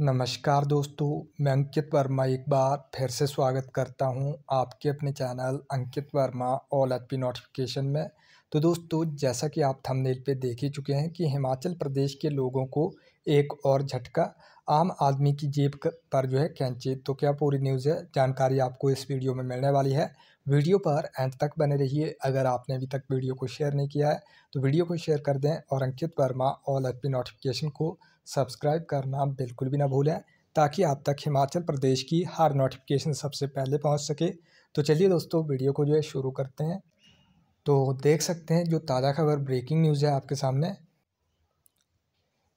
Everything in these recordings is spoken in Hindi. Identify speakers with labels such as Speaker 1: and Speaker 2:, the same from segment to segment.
Speaker 1: नमस्कार दोस्तों मैं अंकित वर्मा एक बार फिर से स्वागत करता हूं आपके अपने चैनल अंकित वर्मा ऑल एच पी नोटिफिकेशन में तो दोस्तों जैसा कि आप थंबनेल पे देख ही चुके हैं कि हिमाचल प्रदेश के लोगों को एक और झटका आम आदमी की जेब पर जो है कैंची तो क्या पूरी न्यूज़ है जानकारी आपको इस वीडियो में मिलने वाली है वीडियो पर एंड तक बने रहिए अगर आपने अभी तक वीडियो को शेयर नहीं किया है तो वीडियो को शेयर कर दें और अंकित वर्मा ऑल एफ नोटिफिकेशन को सब्सक्राइब करना बिल्कुल भी ना भूलें ताकि आप तक हिमाचल प्रदेश की हर नोटिफिकेशन सबसे पहले पहुंच सके तो चलिए दोस्तों वीडियो को जो है शुरू करते हैं तो देख सकते हैं जो ताज़ा खबर ब्रेकिंग न्यूज़ है आपके सामने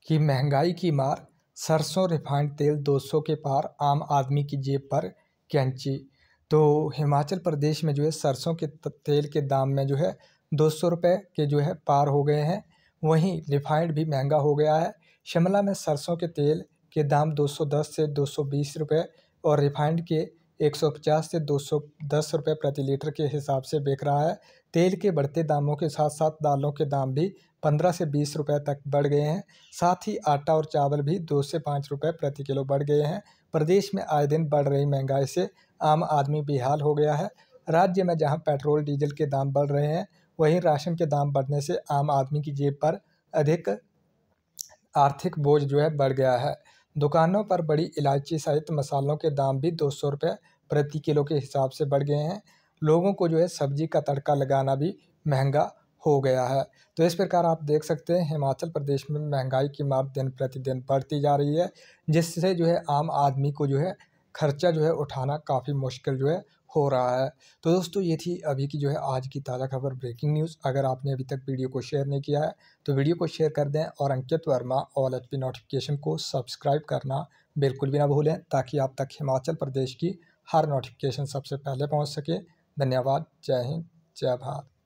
Speaker 1: कि महंगाई की मार सरसों रिफाइंड तेल 200 के पार आम आदमी की जेब पर कैंची तो हिमाचल प्रदेश में जो है सरसों के तेल के दाम में जो है दो सौ रुपये के जो है पार हो गए हैं वहीं रिफाइंड भी महंगा हो गया है शिमला में सरसों के तेल के दाम 210 से 220 रुपए और रिफाइंड के एक सौ पचास से दो सौ दस रुपये प्रति लीटर के हिसाब से बिक रहा है तेल के बढ़ते दामों के साथ साथ दालों के दाम भी पंद्रह से बीस रुपये तक बढ़ गए हैं साथ ही आटा और चावल भी दो से पाँच रुपये प्रति किलो बढ़ गए हैं प्रदेश में आए दिन बढ़ रही महंगाई से आम आदमी बेहाल हो गया है राज्य में जहाँ पेट्रोल डीजल के दाम बढ़ रहे हैं वहीं राशन के दाम बढ़ने से आम आदमी की जेब पर अधिक आर्थिक बोझ जो है बढ़ गया है दुकानों पर बड़ी इलायची सहित मसालों के दाम भी दो सौ रुपये प्रति किलो के हिसाब से बढ़ गए हैं लोगों को जो है सब्जी का तड़का लगाना भी महंगा हो गया है तो इस प्रकार आप देख सकते हैं हिमाचल प्रदेश में महंगाई की मार दिन प्रतिदिन बढ़ती जा रही है जिससे जो है आम आदमी को जो है खर्चा जो है उठाना काफ़ी मुश्किल जो है हो रहा है तो दोस्तों ये थी अभी की जो है आज की ताज़ा खबर ब्रेकिंग न्यूज़ अगर आपने अभी तक वीडियो को शेयर नहीं किया है तो वीडियो को शेयर कर दें और अंकित वर्मा ऑल एच नोटिफिकेशन को सब्सक्राइब करना बिल्कुल भी ना भूलें ताकि आप तक हिमाचल प्रदेश की हर नोटिफिकेशन सबसे पहले पहुँच सके धन्यवाद जय हिंद जय भारत